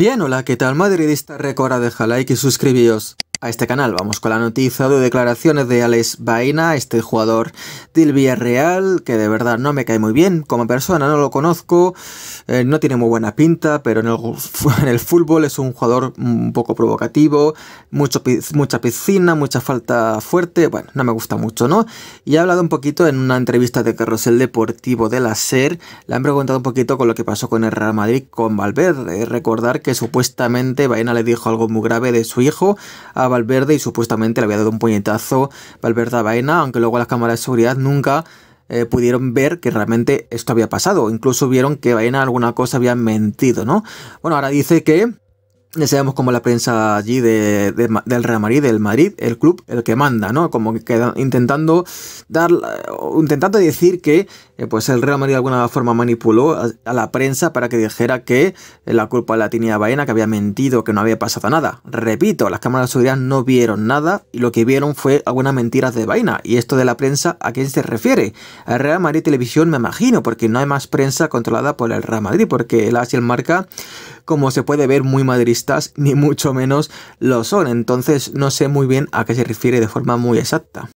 Bien, hola, ¿qué tal madridista? Recuerda dejar like y suscribíos a este canal. Vamos con la noticia de declaraciones de Alex Baena, este jugador del Villarreal, que de verdad no me cae muy bien como persona, no lo conozco, eh, no tiene muy buena pinta, pero en el, fútbol es un jugador un poco provocativo, mucho, mucha piscina, mucha falta fuerte, bueno, no me gusta mucho, ¿no? Y ha hablado un poquito en una entrevista de Carrusel Deportivo de la SER, le han preguntado un poquito con lo que pasó con el Real Madrid, con Valverde, recordar que supuestamente Baena le dijo algo muy grave de su hijo, a Valverde y supuestamente le había dado un puñetazo Valverde a Baena, aunque luego las cámaras de seguridad nunca eh, pudieron ver que realmente esto había pasado. Incluso vieron que Baena alguna cosa había mentido, ¿no? Bueno, ahora dice que Sabemos como la prensa allí de, del Real Madrid, del Madrid, el club, el que manda, ¿no? Como que intentando dar, intentando decir que eh, pues el Real Madrid de alguna forma manipuló a, la prensa para que dijera que eh, la culpa la tenía Baena, que había mentido, que no había pasado nada. Repito, las cámaras de seguridad no vieron nada y lo que vieron fue algunas mentiras de Baena. Y esto de la prensa, ¿a quién se refiere? Al Real Madrid Televisión, me imagino, porque no hay más prensa controlada por el Real Madrid, porque el Asia Marca como se puede ver, muy madristas, ni mucho menos lo son. Entonces no sé muy bien a qué se refiere de forma muy exacta.